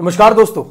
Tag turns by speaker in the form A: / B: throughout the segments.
A: नमस्कार दोस्तों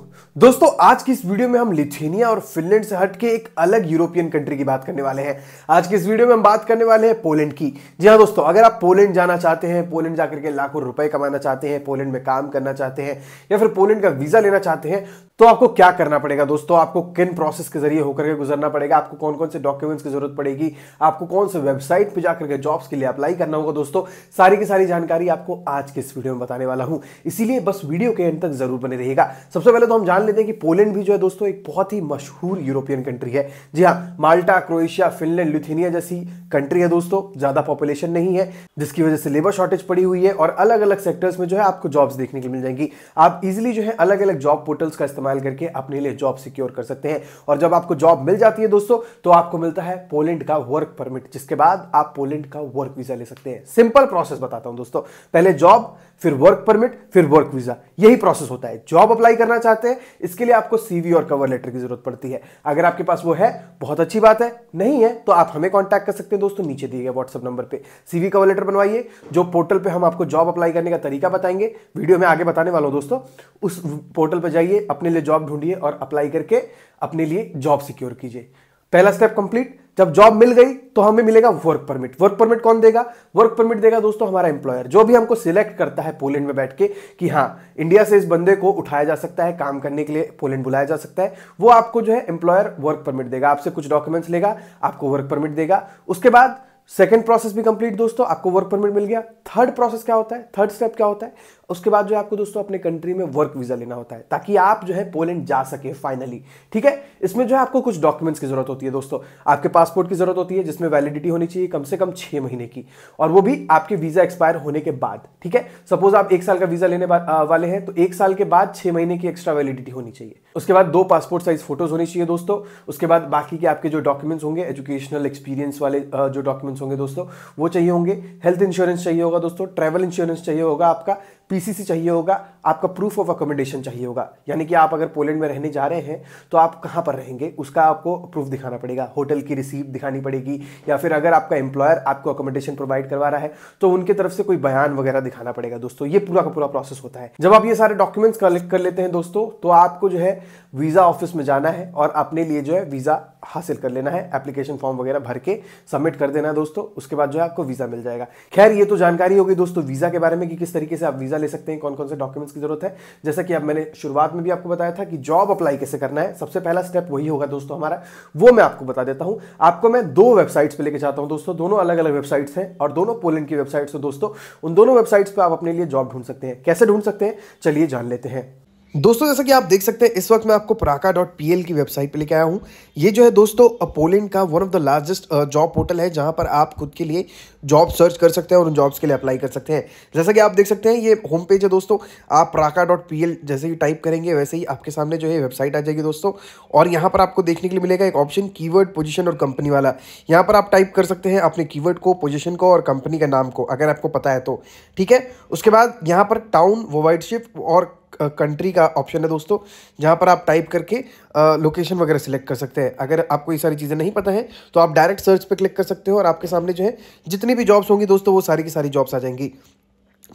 A: दोस्तों आज की इस वीडियो में हम लिथुनिया और फिनलैंड से हट के एक अलग यूरोपियन कंट्री की बात करने वाले हैं आज की इस वीडियो में हम बात करने वाले हैं पोलैंड की जी हाँ दोस्तों अगर आप पोलैंड जाना चाहते हैं पोलैंड जाकर के लाखों रुपए कमाना चाहते हैं पोलैंड में काम करना चाहते हैं या फिर पोलैंड का वीजा लेना चाहते हैं तो आपको क्या करना पड़ेगा दोस्तों आपको किन प्रोसेस के जरिए होकर के गुजरना पड़ेगा आपको कौन कौन से डॉक्यूमेंट्स की जरूरत पड़ेगी आपको कौन से वेबसाइट पर जाकर के जॉब्स के लिए अप्लाई करना होगा दोस्तों सारी की सारी जानकारी आपको आज के इस वीडियो में बताने वाला हूं इसीलिए बस वीडियो के एंड तक जरूर बने रहेगा सबसे पहले तो हम जान लेते हैं कि पोलैंड भी जो है दोस्तों एक बहुत ही मशहूर यूरोपियन कंट्री है जी हाँ माल्टा क्रोएशिया फिनलैंड लिथुनिया जैसी कंट्री है दोस्तों ज़्यादा पॉपुलेशन नहीं है जिसकी वजह से लेबर शॉर्टेज पड़ी हुई है और अलग अलग सेक्टर्स में जो है आपको जॉब्स देखने के मिल जाएंगी आप इजिली जो है अलग अलग जॉब पोर्टल्स का इस्तेमाल करके अपने लिए जॉब सिक्योर कर सकते हैं और जब आपको जॉब मिल जाती है दोस्तों तो आपको मिलता है पोलैंड का वर्क परमिट जिसके बाद आप पोलैंड का वर्क वीजा ले सकते हैं सिंपल प्रोसेस बताता हूं दोस्तों पहले जॉब फिर वर्क परमिट फिर वर्क वीजा यही प्रोसेस होता है जॉब अप्लाई करना चाहते हैं इसके लिए आपको सीवी और कवर लेटर की जरूरत पड़ती है अगर आपके पास वो है बहुत अच्छी बात है नहीं है तो आप हमें कॉन्टैक्ट कर सकते हैं दोस्तों नीचे दिए गए व्हाट्सअप नंबर पर सीवी कवर लेटर बनवाइए जो पोर्टल पर हम आपको जॉब अप्लाई करने का तरीका बताएंगे वीडियो में आगे बताने वाला हूँ दोस्तों उस पोर्टल पर जाइए अपने लिए जॉब ढूंढिए और अप्लाई करके अपने लिए जॉब सिक्योर कीजिए पहला स्टेप कंप्लीट जब जॉब मिल गई तो हमें मिलेगा वर्क परमिट वर्क परमिट कौन देगा वर्क परमिट देगा दोस्तों हमारा एम्प्लॉयर जो भी हमको सिलेक्ट करता है पोलैंड में बैठ के कि हाँ इंडिया से इस बंदे को उठाया जा सकता है काम करने के लिए पोलैंड बुलाया जा सकता है वो आपको जो है एम्प्लॉयर वर्क परमिट देगा आपसे कुछ डॉक्यूमेंट्स लेगा आपको वर्क परमिट देगा उसके बाद सेकेंड प्रोसेस भी कंप्लीट दोस्तों आपको वर्क परमिट मिल गया थर्ड प्रोसेस क्या होता है थर्ड स्टेप क्या होता है उसके बाद जो है आपको दोस्तों अपने कंट्री में वर्क वीज़ा लेना होता है ताकि आप जो है पोलैंड जा सके फाइनली ठीक है इसमें जो है आपको कुछ डॉक्यूमेंट्स की ज़रूरत होती है दोस्तों आपके पासपोर्ट की ज़रूरत होती है जिसमें वैलिडिटी होनी चाहिए कम से कम छह महीने की और वो भी आपके वीज़ा एक्सपायर होने के बाद ठीक है सपोज आप एक साल का वीज़ा लेने वाले हैं तो एक साल के बाद छह महीने की एक्स्ट्रा वैलिडिटी होनी चाहिए उसके बाद दो पासपोर्ट साइज़ फोटोज़ होनी चाहिए दोस्तों उसके बाद बाकी के आपके जो डॉक्यूमेंट्स होंगे एजुकेशनल एक्सपीरियंस वाले जो डॉक्यूमेंट्स होंगे दोस्तों वो चाहिए होंगे हेल्थ इंश्योरेंस चाहिए होगा दोस्तों ट्रैवल इंश्योरेंस चाहिए होगा आपका पीसीसी चाहिए होगा आपका प्रूफ ऑफ अकोमोडेशन चाहिए होगा यानी कि आप अगर पोलैंड में रहने जा रहे हैं तो आप कहाँ पर रहेंगे उसका आपको प्रूफ दिखाना पड़ेगा होटल की रिसीप्ट दिखानी पड़ेगी या फिर अगर आपका एम्प्लॉयर आपको अकोमोडेशन प्रोवाइड करवा रहा है तो उनके तरफ से कोई बयान वगैरह दिखाना पड़ेगा दोस्तों ये पूरा का पूरा प्रोसेस होता है जब आप ये सारे डॉक्यूमेंट्स कलेक्ट कर लेते हैं दोस्तों तो आपको जो है वीज़ा ऑफिस में जाना है और अपने लिए जो है वीज़ा हासिल कर लेना है एप्लीकेशन फॉर्म वगैरह भर के सबमिट कर देना है दोस्तों उसके बाद जो है आपको वीज़ा मिल जाएगा खैर ये तो जानकारी होगी दोस्तों वीज़ा के बारे में कि किस तरीके से आप वीज़ा ले सकते हैं कौन कौन से डॉक्यूमेंट्स की जरूरत है जैसा कि अब मैंने शुरुआत में भी आपको बताया था कि जॉब अप्लाई कैसे करना है सबसे पहला स्टेप वही होगा दोस्तों हमारा वो मैं आपको बता देता हूँ आपको मैं दो वेबसाइट्स पर लेके जाता हूं दोस्तों दोनों अलग अलग वेबसाइट्स हैं और दोनों पोलैंड की वेबसाइट्स हैं दोस्तों उन दोनों वेबसाइट्स पर आप अपने लिए जॉब ढूंढ सकते हैं कैसे ढूंढ सकते हैं चलिए जान लेते हैं दोस्तों जैसा कि आप देख सकते हैं इस वक्त मैं आपको पराका डॉट पी की वेबसाइट पे लेके आया हूँ ये जो है दोस्तों पोलैंड का one of the largest job portal है जहाँ पर आप खुद के लिए जॉब सर्च कर सकते हैं और उन जॉब्स के लिए अप्लाई कर सकते हैं जैसा कि आप देख सकते हैं ये होम पेज है दोस्तों आप पराका डॉट पी जैसे ही टाइप करेंगे वैसे ही आपके सामने जो है वेबसाइट आ जाएगी दोस्तों और यहाँ पर आपको देखने के लिए मिलेगा एक ऑप्शन की पोजिशन और कंपनी वाला यहाँ पर आप टाइप कर सकते हैं अपने की को पोजिशन को और कंपनी का नाम को अगर आपको पता है तो ठीक है उसके बाद यहाँ पर टाउन वोवाइडशिप और कंट्री का ऑप्शन है दोस्तों जहाँ पर आप टाइप करके लोकेशन वगैरह सिलेक्ट कर सकते हैं अगर आपको ये सारी चीज़ें नहीं पता है तो आप डायरेक्ट सर्च पर क्लिक कर सकते हो और आपके सामने जो है जितनी भी जॉब्स होंगी दोस्तों वो सारी की सारी जॉब्स आ जाएंगी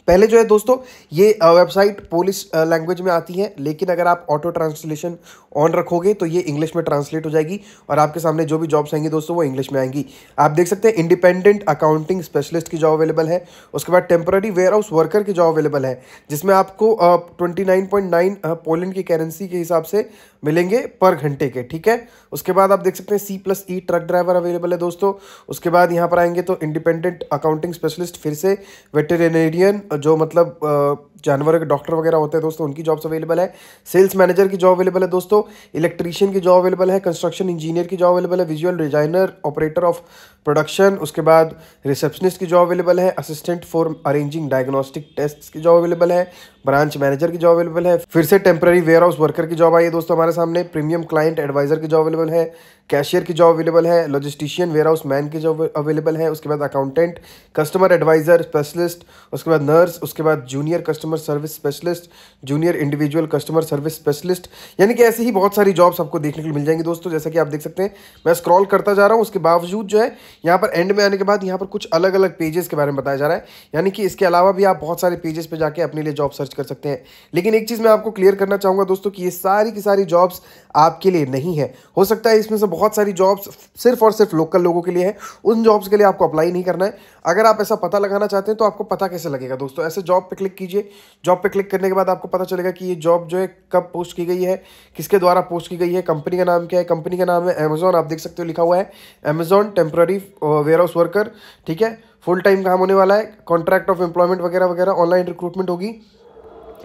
A: पहले जो है दोस्तों ये वेबसाइट पोलिश लैंग्वेज में आती है लेकिन अगर आप ऑटो ट्रांसलेशन ऑन रखोगे तो ये इंग्लिश में ट्रांसलेट हो जाएगी और आपके सामने जो भी जॉब्स आएंगी दोस्तों वो इंग्लिश में आएंगी आप देख सकते हैं इंडिपेंडेंट अकाउंटिंग स्पेशलिस्ट की जॉब अवेलेबल है उसके बाद टेम्पररी वेयर हाउस वर्कर की जॉब अवेलेबल है जिसमें आपको twenty nine point nine Poland की करेंसी के हिसाब से मिलेंगे पर घंटे के ठीक है उसके बाद आप देख सकते हैं C plus E truck driver available है दोस्तों उसके बाद यहाँ पर आएंगे तो इंडिपेंडेंट अकाउंटिंग स्पेशलिस्ट फिर से वेटेनेरियन जो मतलब जानवर के डॉक्टर वगैरह होते हैं दोस्तों उनकी जॉब्स अवेलेबल है सेल्स मैनेजर की जॉब अवेलेबल है दोस्तों इलेक्ट्रीशियन की जॉब अवेलेबल है कंस्ट्रक्शन इंजीनियर की जॉब अवेलेबल है visual designer operator of production उसके बाद रिसेप्शनिस्ट की जॉब अवेलेबल है assistant for arranging diagnostic test की जॉब अवेलेबल है ब्रांच मैनेजर की जॉब अवेलेबल है फिर से टेम्प्रेरी वेयर हाउस वर्कर की जॉब आई है दोस्तों हमारे सामने प्रीमियम क्लाइंट एडवाइजर की जॉब अवेलेबल है कैशियर की जॉब अवेलेबल है लॉजिस्टिशियन वेयर हाउस मैन की जॉब अवेलेबल है उसके बाद अकाउंटेंट कस्टमर एडवाइजर स्पेशलिस्ट उसके बाद नर्स उसके बाद junior customer customer service specialist junior individual customer service specialist यानी कि ऐसी ही बहुत सारी जॉब्स आपको देखने के लिए मिल जाएंगी दोस्तों जैसा कि आप देख सकते हैं मैं स्क्रॉल करता जा रहा हूँ उसके बावजूद जो है यहाँ पर एंड में आने के बाद यहाँ पर कुछ अलग अलग पेजेस के बारे में बताया जा रहा है यानी कि इसके अलावा भी आप बहुत सारे पेजेस पर जाकर अपने लिए जॉब सर्च कर सकते हैं लेकिन एक चीज़ मैं आपको क्लियर करना चाहूँगा दोस्तों कि ये सारी की सारी जॉब्स आपके लिए नहीं है हो सकता है इसमें से बहुत सारी जॉब्स सिर्फ और सिर्फ लोकल लोगों के लिए है उन जॉब्स के लिए आपको अप्लाई नहीं करना है अगर आप ऐसा पता लगाना चाहते हैं तो आपको पता कैसे लगेगा दोस्तों ऐसे जॉब पे क्लिक कीजिए जॉब पे क्लिक करने के बाद आपको पता चलेगा कि ये जॉब जो है कब पोस्ट की गई है किसके द्वारा पोस्ट की गई है कंपनी का नाम क्या है कंपनी का नाम है अमेजोन आप देख सकते हो लिखा हुआ है Amazon temporary warehouse worker ठीक है फुल टाइम काम होने वाला है कॉन्ट्रैक्ट ऑफ एम्प्लॉयमेंट वगैरह वगैरह ऑनलाइन रिक्रूटमेंट होगी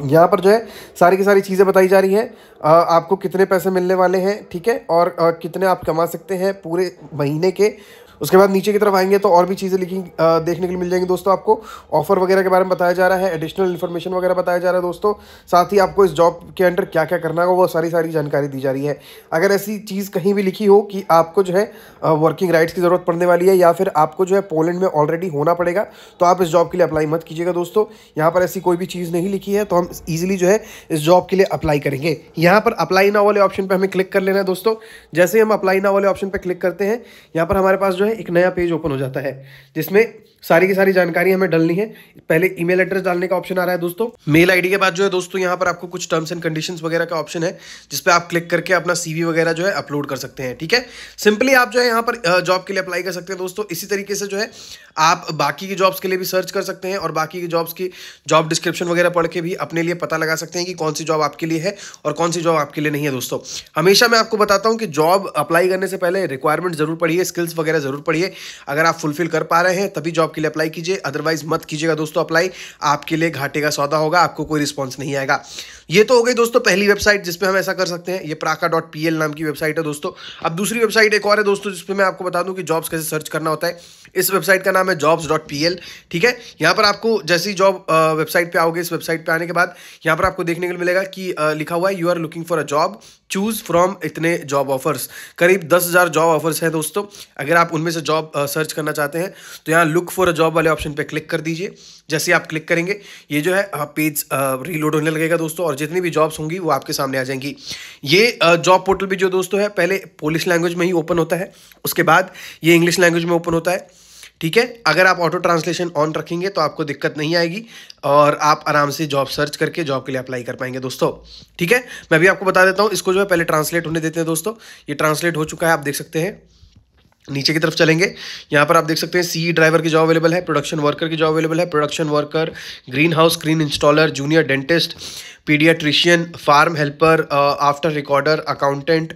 A: यहाँ पर जो है सारी की सारी चीज़ें बताई जा रही हैं आपको कितने पैसे मिलने वाले हैं ठीक है और आ, कितने आप कमा सकते हैं पूरे महीने के उसके बाद नीचे की तरफ आएंगे तो और भी चीज़ें लिखी देखने के लिए मिल जाएंगी दोस्तों आपको ऑफर वगैरह के बारे में बताया जा रहा है एडिशनल इन्फॉर्मेशन वगैरह बताया जा रहा है दोस्तों साथ ही आपको इस जॉब के अंडर क्या क्या करना होगा वो सारी सारी जानकारी दी जा रही है अगर ऐसी चीज़ कहीं भी लिखी हो कि आपको जो है वर्किंग राइट्स की ज़रूरत पड़ने वाली है या फिर आपको जो है पोलैंड में ऑलरेडी होना पड़ेगा तो आप इस जॉब के लिए अप्लाई मत कीजिएगा दोस्तों यहाँ पर ऐसी कोई भी चीज़ नहीं लिखी है तो हम ईजिली जो है इस जॉब के लिए अप्लाई करेंगे यहाँ पर अप्लाई ना वाले ऑप्शन पर हमें क्लिक कर लेना है दोस्तों जैसे हम अप्लाई ना वाले ऑप्शन पर क्लिक करते हैं यहाँ पर हमारे पास जो जो है एक नया पेज ओपन हो जाता है जिसमें सारी की सारी जानकारी हमें डालनी है पहले ईमेल एड्रेस डालने का ऑप्शन आ रहा है दोस्तों मेल आईडी के बाद जो है दोस्तों यहाँ पर आपको कुछ टर्म्स एंड कंडीशंस वगैरह का ऑप्शन है जिसपे आप क्लिक करके अपना सीवी वगैरह जो है अपलोड कर सकते हैं ठीक है सिंपली आप जो है यहाँ पर जॉब के लिए अप्लाई कर सकते हैं दोस्तों इसी तरीके से जो है आप बाकी की जॉब्स के लिए भी सर्च कर सकते हैं और बाकी की जॉब्स की जॉब डिस्क्रिप्शन वगैरह पढ़ के भी अपने लिए पता लगा सकते हैं कि कौन सी जॉब आपके लिए है और कौन सी जॉब आपके लिए नहीं है दोस्तों हमेशा मैं आपको बताता हूँ कि जॉब अप्लाई करने से पहले रिक्वायरमेंट जरूर पढ़िए स्किल्स वगैरह ज़रूर पढ़िए अगर आप फुलफिल कर पा रहे हैं तभी जॉब के लिए अप्लाई कीजिए अदरवाइज मत कीजिएगा दोस्तों अप्लाई आपके लिए घाटे का सौदा होगा आपको कोई रिस्पॉन्स नहीं आएगा ये तो हो गई दोस्तों पहली वेबसाइट जिसपे हम ऐसा कर सकते हैं ये प्राका डॉट पी एल नाम की वेबसाइट है दोस्तों अब दूसरी वेबसाइट एक और है दोस्तों जिसपे मैं आपको बता दूं कि जॉब्स कैसे सर्च करना होता है इस वेबसाइट का नाम है जॉब्स डॉट पी एल ठीक है यहाँ पर आपको जैसे ही जॉब वेबसाइट पे आओगे इस वेबसाइट पर आने के बाद यहाँ पर आपको देखने को मिलेगा कि लिखा हुआ है you are looking for a job choose from इतने जॉब ऑफर्स करीब दस जॉब ऑफर्स हैं दोस्तों अगर आप उन उनमें से जॉब सर्च uh, करना चाहते हैं तो यहाँ लुक फॉर अ जॉब वाले ऑप्शन पे क्लिक कर दीजिए जैसे आप क्लिक करेंगे ये जो है पेज uh, रीलोड uh, होने लगेगा दोस्तों और जितनी भी जॉब्स होंगी वो आपके सामने आ जाएंगी ये जॉब पोर्टल भी जो दोस्तों है पहले पोलिश लैंग्वेज में ही ओपन होता है उसके बाद ये इंग्लिश लैंग्वेज में ओपन होता है ठीक है अगर आप ऑटो ट्रांसलेशन ऑन रखेंगे तो आपको दिक्कत नहीं आएगी और आप आराम से जॉब सर्च करके जॉब के लिए अप्लाई कर पाएंगे दोस्तों ठीक है मैं भी आपको बता देता हूं इसको जो है पहले ट्रांसलेट होने देते हैं दोस्तों ये ट्रांसलेट हो चुका है आप देख सकते हैं नीचे की तरफ चलेंगे यहाँ पर आप देख सकते हैं सी ड्राइवर e की जॉब अवेलेबल है प्रोडक्शन वर्कर की जॉब अवेलेबल है production worker greenhouse green installer junior dentist paediatrician farm helper after recorder accountant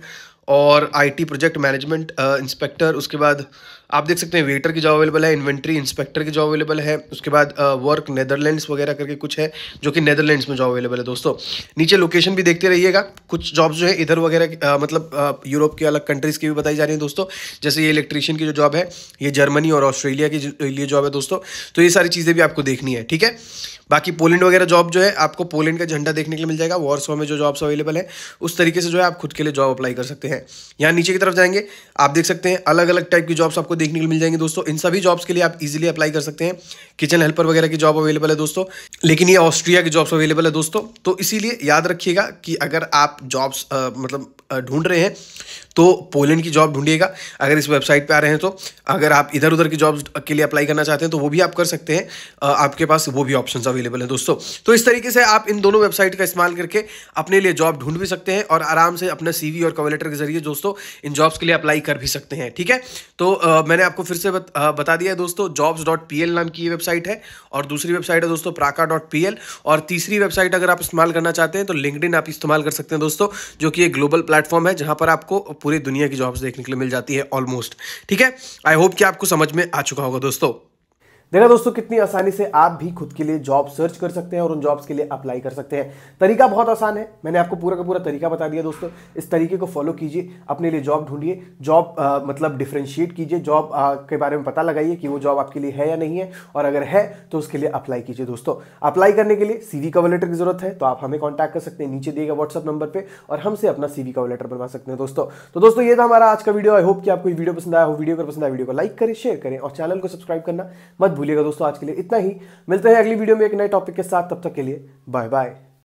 A: और आईटी प्रोजेक्ट मैनेजमेंट इंस्पेक्टर उसके बाद आप देख सकते हैं वेटर की जॉब अवेलेबल है इन्वेंट्री इंस्पेक्टर की जॉब अवेलेबल है उसके बाद वर्क नेदरलैंड्स वगैरह करके कुछ है जो कि नेदरलैंड्स में जॉब अवेलेबल है दोस्तों नीचे लोकेशन भी देखते रहिएगा कुछ जॉब जो है इधर वगैरह मतलब यूरोप के अलग कंट्रीज़ की भी बताई जा रही है दोस्तों जैसे ये इलेक्ट्रीशियन की जो जॉब है ये जर्मनी और ऑस्ट्रेलिया की लिए जॉब है दोस्तों तो ये सारी चीज़ें भी आपको देखनी है ठीक है बाकी पोलैंड वगैरह जॉब जो है आपको पोलैंड का झंडा देखने के लिए मिल जाएगा वॉर्सो में जो जॉब्स अवेलेबल है उस तरीके से जो है आप खुद के लिए जॉब अप्लाई कर सकते हैं यहाँ नीचे की तरफ जाएंगे आप देख सकते हैं अलग अलग टाइप की जॉब्स आपको देखने को मिल जाएंगे दोस्तों इन सभी जॉब्स के लिए आप इजीली अप्लाई कर सकते हैं किचन हेल्पर वगैरह की जॉब अवेलेबल है दोस्तों लेकिन ये ऑस्ट्रिया की जॉब्स अवेलेबल है दोस्तों तो इसीलिए याद रखिएगा कि अगर आप जॉब्स मतलब ढूंढ रहे हैं तो पोलैंड की जॉब ढूंढिएगा अगर इस वेबसाइट पे आ रहे हैं तो अगर आप इधर उधर की जॉब्स के लिए अप्लाई करना चाहते हैं तो वो भी आप कर सकते हैं आपके पास वो भी ऑप्शन अवेलेबल है दोस्तों तो इस तरीके से आप इन दोनों वेबसाइट का इस्तेमाल करके अपने लिए जॉब ढूंढ भी सकते हैं और आराम से अपना सीवी और कवर लेटर के जरिए दोस्तों इन जॉब्स के लिए अप्लाई कर भी सकते हैं ठीक है तो मैंने आपको फिर से बत, आ, बता दिया है दोस्तों जॉब्स डॉट पी एल नाम की ये वेबसाइट है और दूसरी वेबसाइट है दोस्तों प्राका डॉट पी एल और तीसरी वेबसाइट अगर आप इस्तेमाल करना चाहते हैं तो लिंकड आप इस्तेमाल कर सकते हैं दोस्तों जो कि एक ग्लोबल प्लेटफॉर्म है जहाँ पर आपको पूरी दुनिया की जॉब्स देखने के लिए मिल जाती है ऑलमोस्ट ठीक है आई होप कि आपको समझ में आ चुका होगा दोस्तों देखा दोस्तों कितनी आसानी से आप भी खुद के लिए जॉब सर्च कर सकते हैं और उन जॉब्स के लिए अप्लाई कर सकते हैं तरीका बहुत आसान है मैंने आपको पूरा का पूरा तरीका बता दिया दोस्तों इस तरीके को फॉलो कीजिए अपने लिए जॉब ढूंढिए जॉब मतलब डिफ्रेंशिएट कीजिए जॉब के बारे में पता लगाइए कि वो जॉब आपके लिए है या नहीं है और अगर है तो उसके लिए अप्लाई कीजिए दोस्तों अप्लाई करने के लिए सीवी कवर लेटर की जरूरत है तो आप हमें कॉन्टैक्ट कर सकते हैं नीचे दिए गए व्हाट्सअप नंबर पर और हमसे अपना सीवी कवर लेटर बनवा सकते हैं दोस्तों तो दोस्तों ये था हमारा आज का वीडियो आई होप कि आपको वीडियो पसंद आया हो वीडियो को पसंद आया वीडियो को लाइक करें शेयर करें और चैनल को सब्सक्राइब करना मत भूलिएगा दोस्तों आज के लिए इतना ही मिलते हैं अगली वीडियो में एक नए टॉपिक के साथ तब तक के लिए बाय बाय